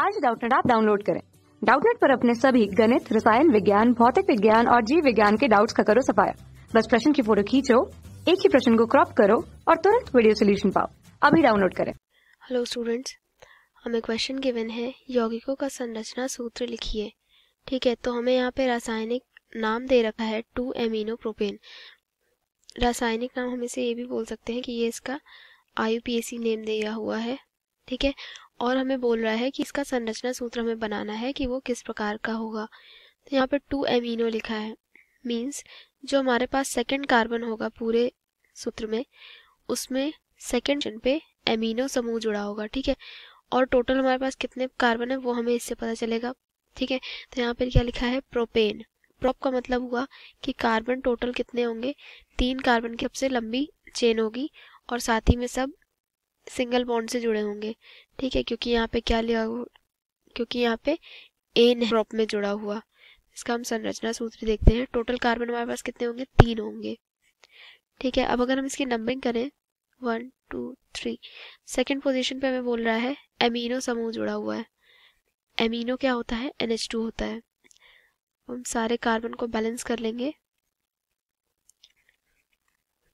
आज डाउटनेट आप डाउनलोड करें डाउटनेट पर अपने सभी गणित रसायन विज्ञान भौतिक विज्ञान और जीव विज्ञान के डाउट्स का करो सफाया बस प्रश्न की फोटो खींचो एक ही प्रश्न को क्रॉप करो और तुरंत वीडियो सोल्यूशन पाओ अभी डाउनलोड करें हेलो स्टूडेंट्स हमें क्वेश्चन गिवन है यौगिकों का संरचना सूत्र लिखिए ठीक है तो हमें यहाँ पे रासायनिक नाम दे रखा है टू एमिनो प्रोपेन रासायनिक नाम हम इसे ये भी बोल सकते हैं कि ये इसका आई नेम दिया हुआ है ठीक है और हमें बोल रहा है कि इसका संरचना सूत्र हमें बनाना है कि वो किस प्रकार का होगा तो यहाँ पर टू एमिनो लिखा है मीन्स जो हमारे पास सेकेंड कार्बन होगा पूरे सूत्र में उसमें सेकेंड पे एमिनो समूह जुड़ा होगा ठीक है और टोटल हमारे पास कितने कार्बन है वो हमें इससे पता चलेगा ठीक है तो यहाँ पर क्या लिखा है प्रोपेन प्रोप का मतलब हुआ कि कार्बन टोटल कितने होंगे तीन कार्बन की सबसे लंबी चेन होगी और साथ ही में सब सिंगल बॉन्ड से जुड़े होंगे ठीक है क्योंकि यहाँ पे क्या लिया क्योंकि यहाँ पे एन ड्रॉप में जुड़ा हुआ इसका हम संरचना सूत्र देखते हैं टोटल कार्बन हमारे पास कितने होंगे तीन होंगे ठीक है अब अगर हम इसकी नंबरिंग करें one two three second position पर हमें बोल रहा है एमिनो समूह जुड़ा हुआ है एमिनो क्या होता है एन होता है हम सारे कार्बन को बैलेंस कर लेंगे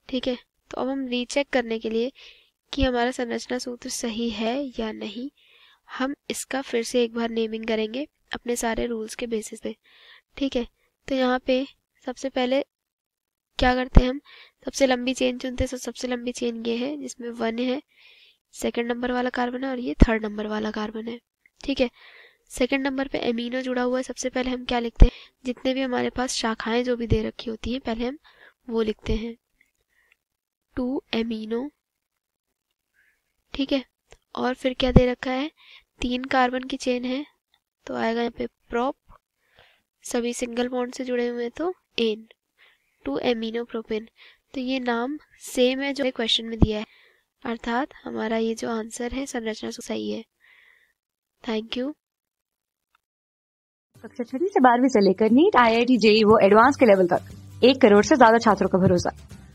ठीक है तो अब हम रीचेक करने के लिए कि हमारा संरचना सूत्र सही है या नहीं हम इसका फिर से एक बार नेमिंग करेंगे अपने सारे रूल्स के बेसिस पे ठीक है तो यहाँ पे सबसे पहले क्या करते हैं हम सबसे लंबी चेन चुनते हैं तो सबसे लंबी चेन ये है जिसमें वन है सेकंड नंबर वाला कार्बन है और ये थर्ड नंबर वाला कार्बन है ठीक है सेकंड नंबर पे एमिनो जुड़ा हुआ है सबसे पहले हम क्या लिखते हैं जितने भी हमारे पास शाखाएं जो भी दे रखी होती हैं पहले हम वो लिखते हैं टू एमिनो ठीक है और फिर क्या दे रखा है तीन कार्बन की चेन है तो आएगा यहाँ पे प्रॉप सभी सिंगल बॉन्ड से जुड़े हुए हैं तो एन टू एमिनो प्रोपेन तो ये नाम सेम है जो क्वेश्चन में दिया है अर्थात हमारा ये जो आंसर है संरचना तो सही है थैंक यू कक्षा छठी से बारहवीं से लेकर NEET I I T JEE वो एडवांस के लेवल तक एक करोड़ से ज्यादा छात्रों का भरोसा